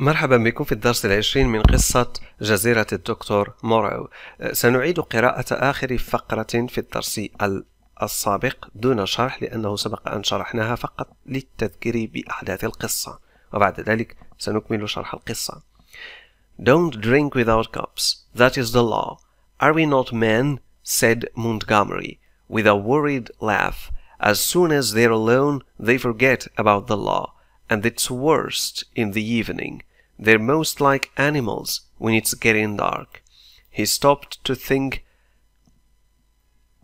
مرحبا بكم في الدرس العشرين من قصة جزيرة الدكتور مورو سنعيد قراءة آخر فقرة في الدرس السابق دون شرح لأنه سبق أن شرحناها فقط للتذكير بأحداث القصة وبعد ذلك سنكمل شرح القصة Don't drink without cups, that is the law. Are we not men? said Montgomery, with a worried laugh. As soon as they're alone, they forget about the law, and it's worst in the evening. They're most like animals when it's getting dark. He stopped to think.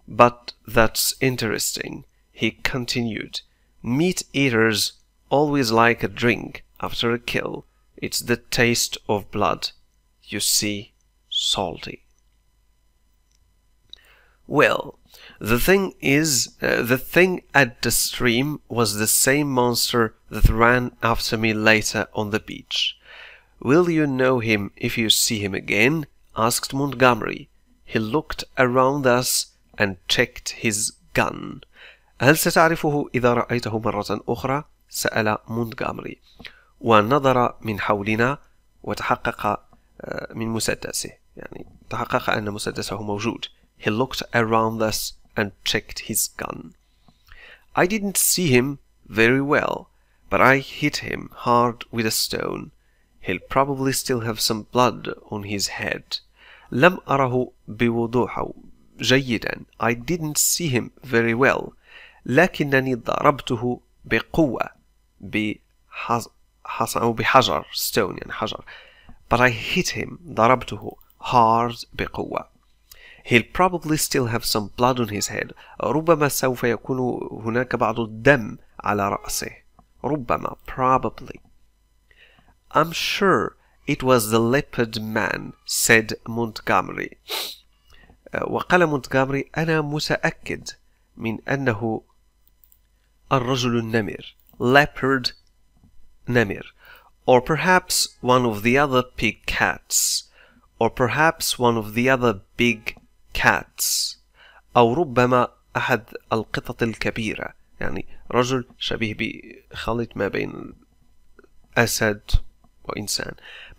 But that's interesting, he continued. Meat eaters always like a drink after a kill. It's the taste of blood. You see, salty. Well, the thing is, uh, the thing at the stream was the same monster that ran after me later on the beach. Will you know him if you see him again? asked Montgomery. He looked around us and checked his gun. هل ستعرفه إذا رأيته مرة أخرى؟ سأل مونتغامري ونظر من حولنا وتحقق من مسدسه يعني تحقق أن مسدسه موجود He looked around us and checked his gun I didn't see him very well but I hit him hard with a stone He'll probably still have some blood on his head. لم أره بوضوح أو جيدا. I didn't see him very well. لكنني ضربته بقوة بحص... أو بحجر stone يعني حجر. But I hit him. ضربته hard بقوة. He'll probably still have some blood on his head. ربما سوف يكون هناك بعض الدم على رأسه. ربما probably I'm sure it was the leopard man, said Montgomery. Uh, وقال مونتغامري أنا متأكد من أنه الرجل النمر leopard نمر or perhaps one of the other big cats or perhaps one of the other big cats أو ربما أحد القطط الكبيرة يعني رجل شبيه بخلط ما بين أسد or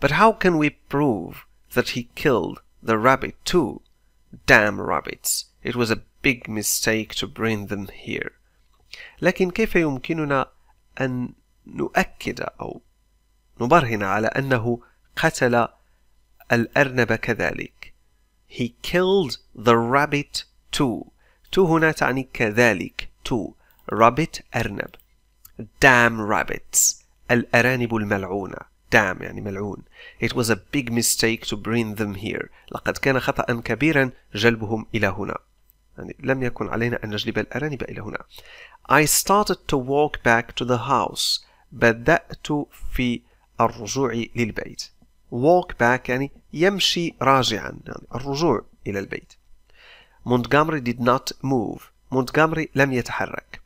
But how can we prove that he killed the rabbit too? Damn rabbits! It was a big mistake to bring them here. لكن كيف يمكننا أن نؤكد أو نبرهن على أنه قتل الأرنب كذلك He killed the rabbit too To هنا تعني كذلك to rabbit أرنب damn rabbits الأرانب الملعونة damn يعني ملعون It was a big mistake to bring them here لقد كان خطأ كبيرا جلبهم إلى هنا يعني لم يكن علينا أن نجلب الأرانب إلى هنا I started to walk back to the house بدأت في الرجوع للبيت walk back يعني يمشي راجعا يعني الرجوع إلى البيت Montgomery did not move Montgomery لم يتحرك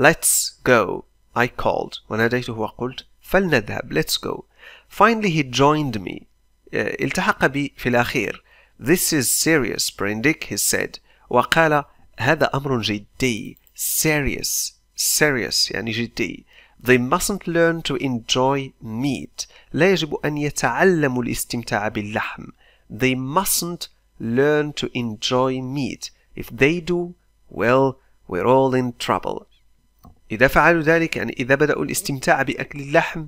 Let's go I called وناديته وقلت فلنذهب let's go finally he joined me uh, التحق بي في الأخير this is serious Prendick he said وقال هذا أمر جدي serious serious يعني جدي They mustn't learn to enjoy meat. لا يجب أن يتعلموا الاستمتاع باللحم. They mustn't learn to enjoy meat. If they do, well, we're all in trouble. إذا فعلوا ذلك يعني إذا بدأوا الاستمتاع بأكل اللحم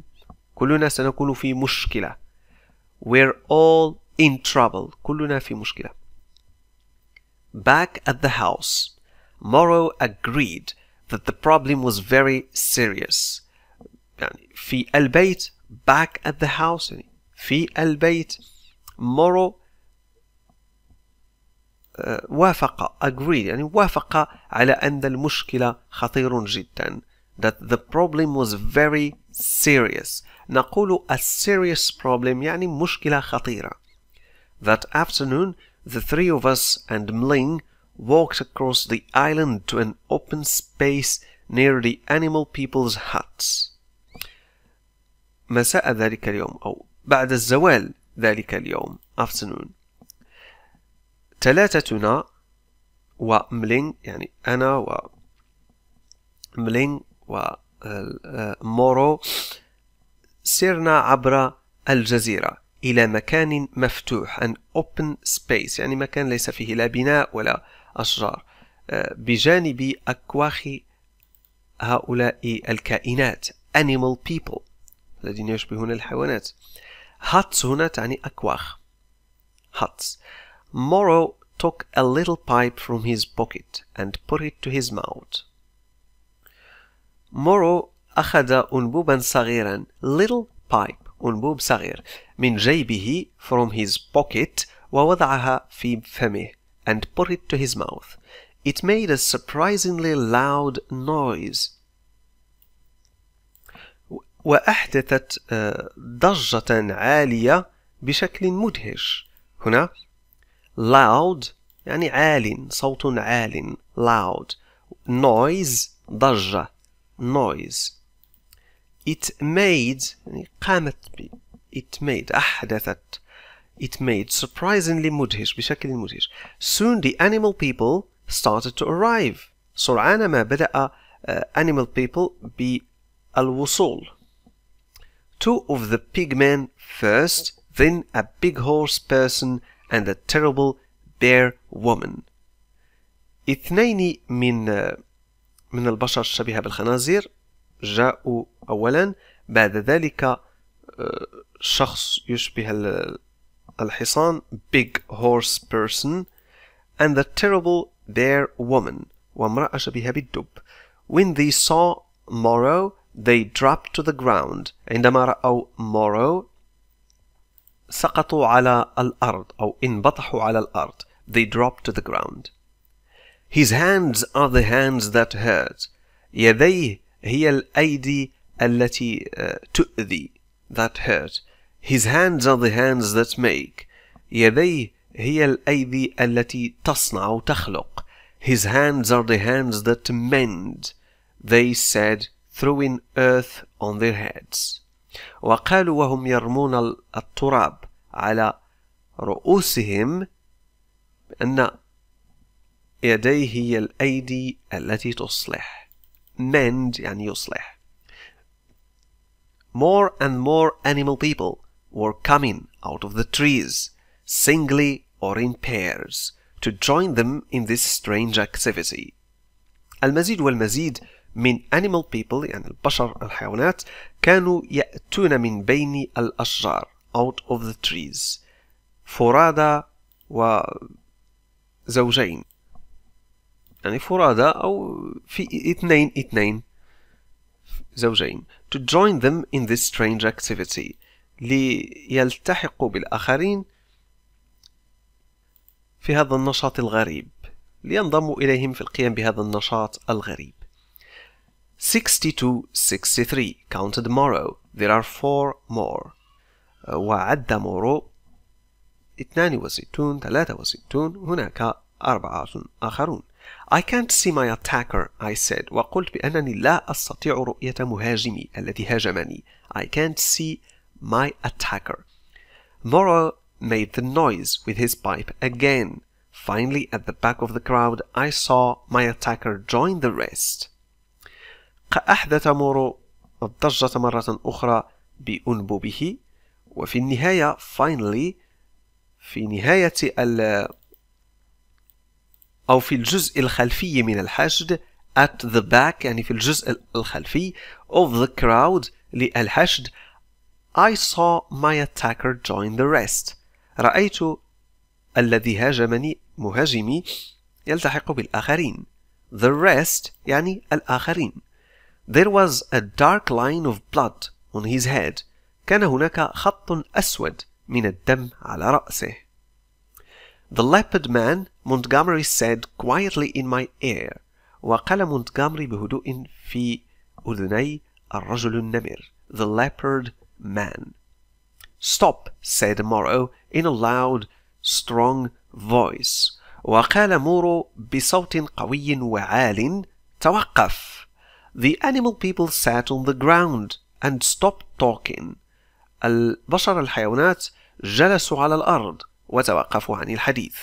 كلنا سنكون في مشكلة we're all in trouble كلنا في مشكلة back at the house Morrow agreed that the problem was very serious يعني في البيت back at the house يعني في البيت Morrow وافق agreed يعني وافق على أن المشكلة خطير جدا that the problem was very serious نقول a serious problem يعني مشكلة خطيرة that afternoon the three of us and Mling walked across the island to an open space near the animal people's huts مساء ذلك اليوم أو بعد الزوال ذلك اليوم afternoon ثلاثتنا وملينغ يعني أنا و ملينغ و آه، مورو سرنا عبر الجزيرة إلى مكان مفتوح an open space يعني مكان ليس فيه لا بناء ولا أشجار آه، بجانب أكواخ هؤلاء الكائنات animal people الذين يشبهون الحيوانات هاتس هنا تعني أكواخ هاتس Morrow took a little pipe from his pocket and put it to his mouth. Morrow أخذ أنبوبا صغيرا little pipe أنبوب صغير من جيبه from his pocket ووضعها في فمه and put it to his mouth. It made a surprisingly loud noise. وأحدثت ضجة عالية بشكل مدهش. هنا loud يعني عال صوت عال loud noise ضجة noise it made يعني قامت بي it made أحدثت it made surprisingly مدهش بشكل مدهش soon the animal people started to arrive سرعان ما بدأ animal people بالوصول two of the pigmen first then a big horse person and the terrible bear woman اثنين من من البشر الشبيهة بالخنازير جاءوا أولا بعد ذلك شخص يشبه الحصان big horse person and the terrible bear woman وامرأة شبيهة بالدب when they saw Morrow they dropped to the ground عندما رأوا Morrow سقطوا على الأرض أو انبطحوا على الأرض they dropped to the ground his hands are the hands that hurt يديه هي الأيدي التي تؤذي that hurt his hands are the hands that make يديه هي الأيدي التي تصنع تخلق his hands are the hands that mend they said throwing earth on their heads وقالوا وهم يرمون التراب على رؤوسهم أن يديه هي الأيدي التي تصلح mend يعني يصلح More and more animal people were coming out of the trees singly or in pairs to join them in this strange activity المزيد والمزيد من animal people يعني البشر الحيوانات كانوا يأتون من بين الأشجار out of the trees فرادى وزوجين يعني فرادى أو في اثنين اثنين زوجين to join them in this strange activity ليلتحقوا بالآخرين في هذا النشاط الغريب لينضموا إليهم في القيام بهذا النشاط الغريب 62, 63 counted Morrow there are four more uh, وعد مورو 62 63 هناك أربعة آخرون I can't see my attacker I said وقلت بأنني لا أستطيع رؤية مهاجمي الذي هاجمني I can't see my attacker Morrow made the noise with his pipe again Finally at the back of the crowd I saw my attacker join the rest أحدث مورو الضجة مرة أخرى بأنبوبه وفي النهاية finally في نهاية ال أو في الجزء الخلفي من الحشد at the back يعني في الجزء الخلفي of the crowd للحشد I saw my attacker join the rest رأيت الذي هاجمني مهاجمي يلتحق بالآخرين the rest يعني الآخرين There was a dark line of blood on his head. كان هناك خط أسود من الدم على رأسه. The leopard man, Montgomery said quietly in my ear. وقال مونتغامري بهدوء في أذني الرجل النمر. The leopard man. Stop, said Morrow in a loud, strong voice. وقال مورو بصوت قوي وعال توقف. The animal people sat on the ground and stopped talking. البشر الحيوانات جلسوا على الأرض وتوقفوا عن الحديث.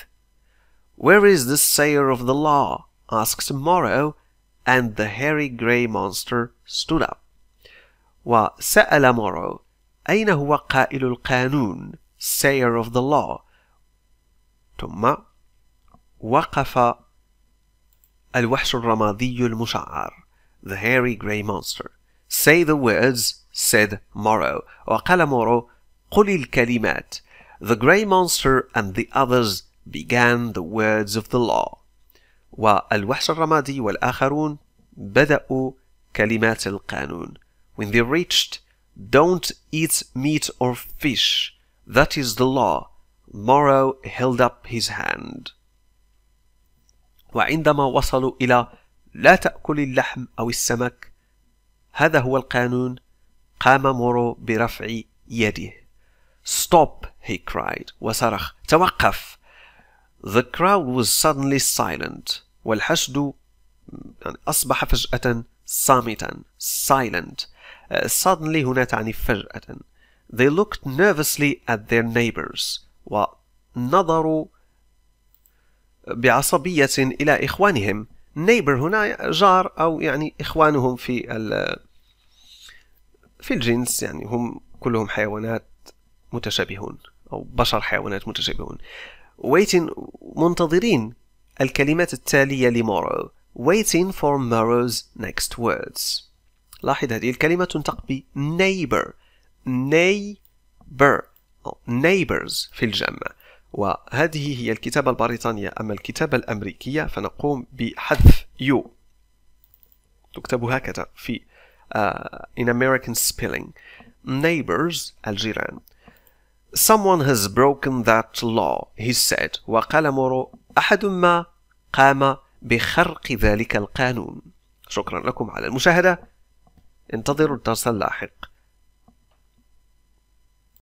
Where is the sayer of the law? asked Morrow, and the hairy grey monster stood up. وسأل مورو أين هو قائل القانون sayer of the law ثم وقف الوحش الرمادي المشعر the hairy grey monster. Say the words, said Morrow. وقال kalamoro قل الكلمات. The grey monster and the others began the words of the law. والوحش الرمادي والآخرون بدأوا كلمات القانون. When they reached, don't eat meat or fish. That is the law. Morrow held up his hand. وعندما وصلوا إلى لا تأكل اللحم أو السمك هذا هو القانون قام مورو برفع يده Stop he cried وصرخ توقف The crowd was suddenly silent والحشد يعني أصبح فجأة صامتا silent uh, suddenly هنا تعني فجأة They looked nervously at their neighbors ونظروا بعصبية إلى إخوانهم نيبر هنا جار أو يعني إخوانهم في في الجنس يعني هم كلهم حيوانات متشابهون أو بشر حيوانات متشابهون waiting منتظرين الكلمات التالية لمورو waiting for Morrow's next words لاحظ هذه الكلمة تنطق ب neighbor neighbor أو neighbors في الجمع وهذه هي الكتابة البريطانية أما الكتابة الأمريكية فنقوم بحذف يو تكتب هكذا في uh, in American spelling neighbors الجيران someone has broken that law he said وقال مورو أحد ما قام بخرق ذلك القانون شكرا لكم على المشاهدة انتظروا الدرس اللاحق